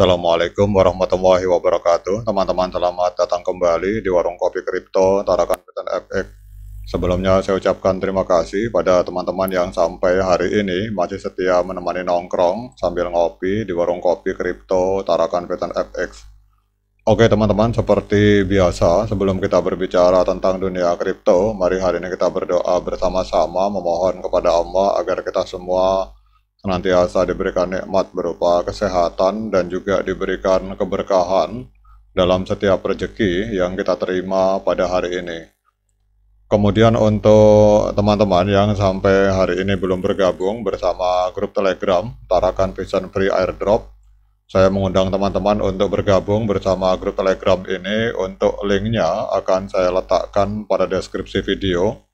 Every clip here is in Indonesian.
Assalamualaikum warahmatullahi wabarakatuh. Teman-teman selamat datang kembali di Warung Kopi Kripto Tarakan petan FX. Sebelumnya saya ucapkan terima kasih pada teman-teman yang sampai hari ini masih setia menemani nongkrong sambil ngopi di Warung Kopi Kripto Tarakan petan FX. Oke teman-teman, seperti biasa sebelum kita berbicara tentang dunia kripto, mari hari ini kita berdoa bersama-sama memohon kepada Allah agar kita semua Nanti asal diberikan nikmat berupa kesehatan dan juga diberikan keberkahan dalam setiap rezeki yang kita terima pada hari ini. Kemudian untuk teman-teman yang sampai hari ini belum bergabung bersama grup Telegram Tarakan Vision Free Airdrop, saya mengundang teman-teman untuk bergabung bersama grup Telegram ini untuk linknya akan saya letakkan pada deskripsi video.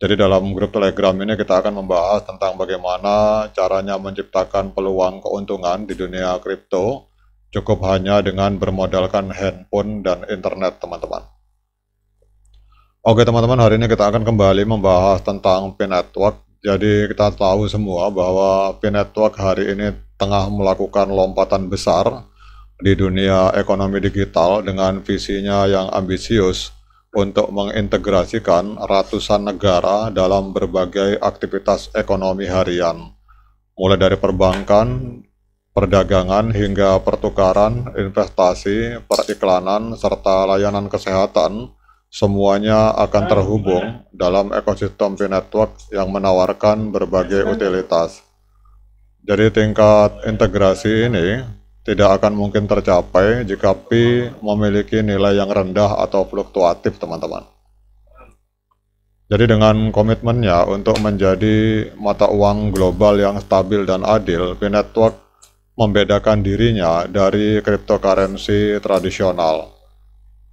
Jadi dalam grup Telegram ini kita akan membahas tentang bagaimana caranya menciptakan peluang keuntungan di dunia kripto cukup hanya dengan bermodalkan handphone dan internet teman-teman. Oke teman-teman, hari ini kita akan kembali membahas tentang P Network. Jadi kita tahu semua bahwa P Network hari ini tengah melakukan lompatan besar di dunia ekonomi digital dengan visinya yang ambisius untuk mengintegrasikan ratusan negara dalam berbagai aktivitas ekonomi harian, mulai dari perbankan, perdagangan hingga pertukaran, investasi, periklanan, serta layanan kesehatan, semuanya akan terhubung dalam ekosistem p network yang menawarkan berbagai utilitas. Jadi tingkat integrasi ini tidak akan mungkin tercapai jika P memiliki nilai yang rendah atau fluktuatif, teman-teman. Jadi dengan komitmennya untuk menjadi mata uang global yang stabil dan adil, P Network membedakan dirinya dari cryptocurrency tradisional.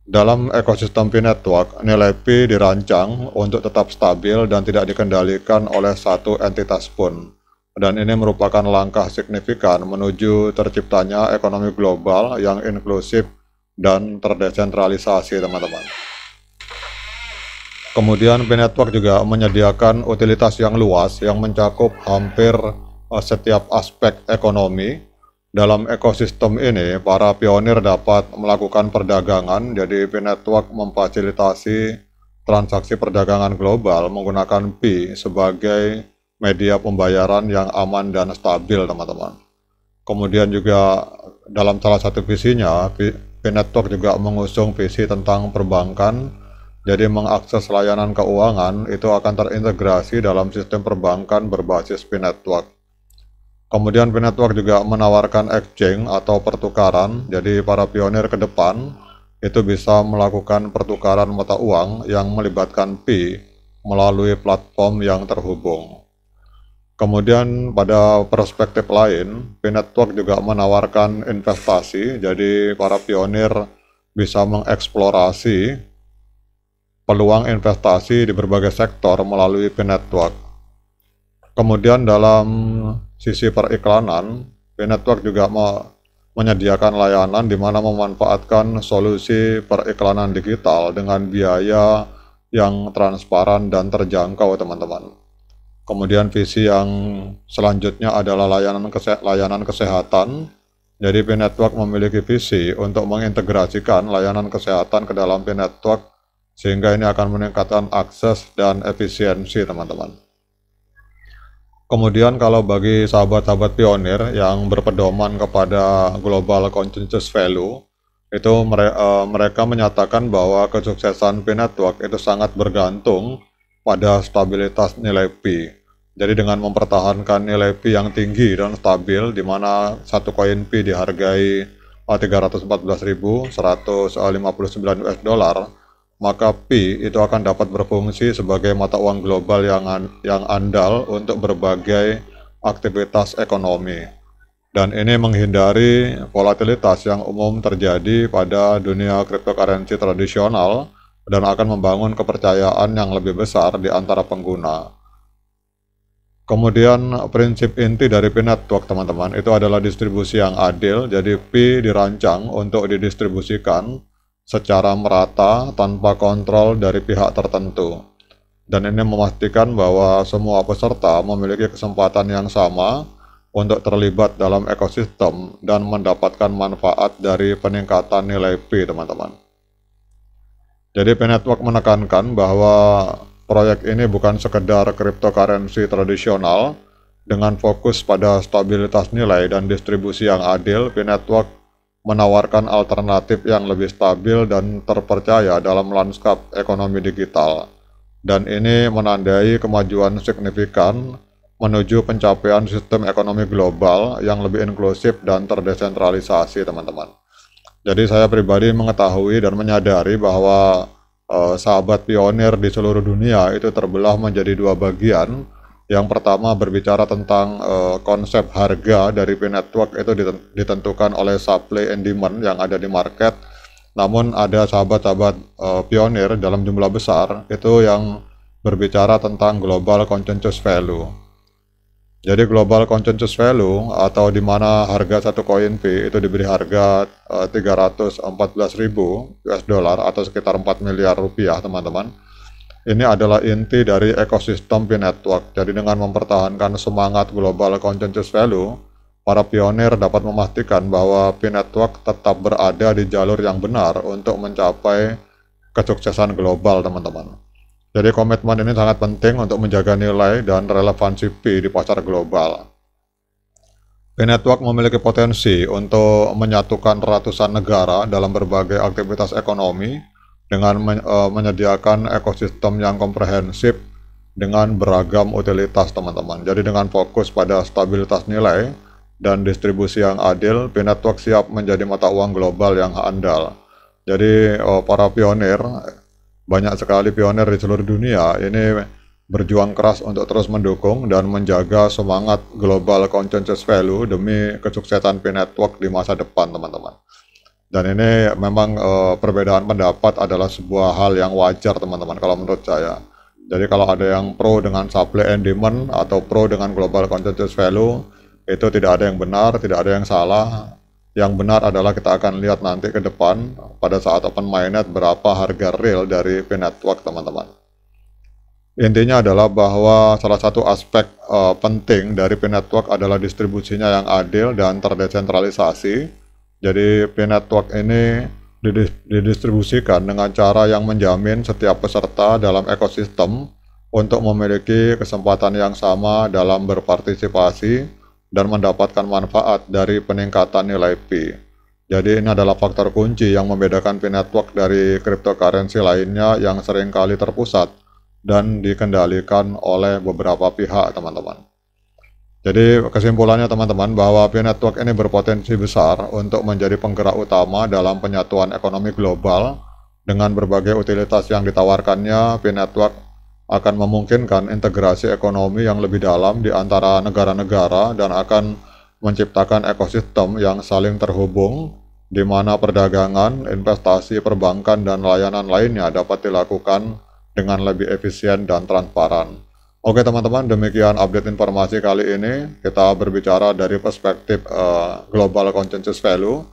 Dalam ekosistem P Network, nilai P dirancang untuk tetap stabil dan tidak dikendalikan oleh satu entitas pun dan ini merupakan langkah signifikan menuju terciptanya ekonomi global yang inklusif dan terdesentralisasi teman-teman. Kemudian B-Network juga menyediakan utilitas yang luas yang mencakup hampir eh, setiap aspek ekonomi. Dalam ekosistem ini, para pionir dapat melakukan perdagangan, jadi B-Network memfasilitasi transaksi perdagangan global menggunakan Pi sebagai media pembayaran yang aman dan stabil teman-teman. Kemudian juga dalam salah satu visinya, Pinetok juga mengusung visi tentang perbankan, jadi mengakses layanan keuangan itu akan terintegrasi dalam sistem perbankan berbasis Pinetwork. Kemudian Pinetwork juga menawarkan exchange atau pertukaran, jadi para pionir ke depan itu bisa melakukan pertukaran mata uang yang melibatkan P melalui platform yang terhubung. Kemudian pada perspektif lain, P-Network juga menawarkan investasi, jadi para pionir bisa mengeksplorasi peluang investasi di berbagai sektor melalui P-Network. Kemudian dalam sisi periklanan, P-Network juga menyediakan layanan di mana memanfaatkan solusi periklanan digital dengan biaya yang transparan dan terjangkau teman-teman. Kemudian visi yang selanjutnya adalah layanan, kese layanan kesehatan. Jadi P Network memiliki visi untuk mengintegrasikan layanan kesehatan ke dalam P Network sehingga ini akan meningkatkan akses dan efisiensi teman-teman. Kemudian kalau bagi sahabat-sahabat pionir yang berpedoman kepada global consensus value, itu eh, mereka menyatakan bahwa kesuksesan P Network itu sangat bergantung pada stabilitas nilai P. Jadi dengan mempertahankan nilai P yang tinggi dan stabil, di mana satu koin P dihargai 314.159 eh, US dollar, maka P itu akan dapat berfungsi sebagai mata uang global yang yang andal untuk berbagai aktivitas ekonomi. Dan ini menghindari volatilitas yang umum terjadi pada dunia cryptocurrency tradisional, dan akan membangun kepercayaan yang lebih besar di antara pengguna. Kemudian prinsip inti dari P Network teman-teman itu adalah distribusi yang adil, jadi P dirancang untuk didistribusikan secara merata tanpa kontrol dari pihak tertentu. Dan ini memastikan bahwa semua peserta memiliki kesempatan yang sama untuk terlibat dalam ekosistem dan mendapatkan manfaat dari peningkatan nilai P teman-teman. Jadi Pen Network menekankan bahwa proyek ini bukan sekedar cryptocurrency tradisional dengan fokus pada stabilitas nilai dan distribusi yang adil, Pen Network menawarkan alternatif yang lebih stabil dan terpercaya dalam lanskap ekonomi digital. Dan ini menandai kemajuan signifikan menuju pencapaian sistem ekonomi global yang lebih inklusif dan terdesentralisasi, teman-teman. Jadi saya pribadi mengetahui dan menyadari bahwa eh, sahabat pionir di seluruh dunia itu terbelah menjadi dua bagian. Yang pertama berbicara tentang eh, konsep harga dari P network itu ditentukan oleh supply and demand yang ada di market. Namun ada sahabat-sahabat eh, pionir dalam jumlah besar itu yang berbicara tentang global consensus value. Jadi global consensus value atau di mana harga satu koin P itu diberi harga uh, 314.000 US dollar atau sekitar 4 miliar rupiah teman-teman. Ini adalah inti dari ekosistem P Network. Jadi dengan mempertahankan semangat global consensus value, para pionir dapat memastikan bahwa P Network tetap berada di jalur yang benar untuk mencapai kesuksesan global teman-teman. Jadi komitmen ini sangat penting untuk menjaga nilai dan relevansi P di pasar global. P-Network memiliki potensi untuk menyatukan ratusan negara dalam berbagai aktivitas ekonomi dengan e, menyediakan ekosistem yang komprehensif dengan beragam utilitas teman-teman. Jadi dengan fokus pada stabilitas nilai dan distribusi yang adil, P-Network siap menjadi mata uang global yang handal. Jadi e, para pionir banyak sekali pionir di seluruh dunia ini berjuang keras untuk terus mendukung dan menjaga semangat global consensus value demi kesuksesan P Network di masa depan teman-teman. Dan ini memang e, perbedaan pendapat adalah sebuah hal yang wajar teman-teman kalau menurut saya. Jadi kalau ada yang pro dengan supply and demand atau pro dengan global consensus value itu tidak ada yang benar, tidak ada yang salah. Yang benar adalah kita akan lihat nanti ke depan pada saat open mainnet berapa harga real dari P-Network teman-teman. Intinya adalah bahwa salah satu aspek uh, penting dari P-Network adalah distribusinya yang adil dan terdesentralisasi. Jadi P-Network ini didistribusikan dengan cara yang menjamin setiap peserta dalam ekosistem untuk memiliki kesempatan yang sama dalam berpartisipasi dan mendapatkan manfaat dari peningkatan nilai P. Jadi ini adalah faktor kunci yang membedakan P network dari cryptocurrency lainnya yang seringkali terpusat dan dikendalikan oleh beberapa pihak teman-teman. Jadi kesimpulannya teman-teman bahwa P network ini berpotensi besar untuk menjadi penggerak utama dalam penyatuan ekonomi global dengan berbagai utilitas yang ditawarkannya, P network akan memungkinkan integrasi ekonomi yang lebih dalam di antara negara-negara dan akan menciptakan ekosistem yang saling terhubung di mana perdagangan, investasi, perbankan, dan layanan lainnya dapat dilakukan dengan lebih efisien dan transparan. Oke teman-teman, demikian update informasi kali ini. Kita berbicara dari perspektif uh, global consensus value.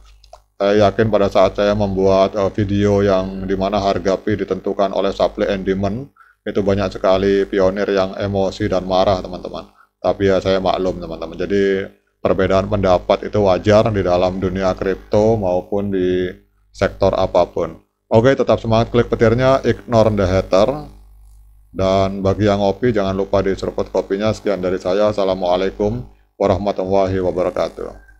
Saya yakin pada saat saya membuat uh, video yang dimana harga P ditentukan oleh supply and demand, itu banyak sekali pionir yang emosi dan marah teman-teman tapi ya saya maklum teman-teman jadi perbedaan pendapat itu wajar di dalam dunia kripto maupun di sektor apapun oke tetap semangat klik petirnya ignore the hater dan bagi yang ngopi jangan lupa diserput kopinya sekian dari saya assalamualaikum warahmatullahi wabarakatuh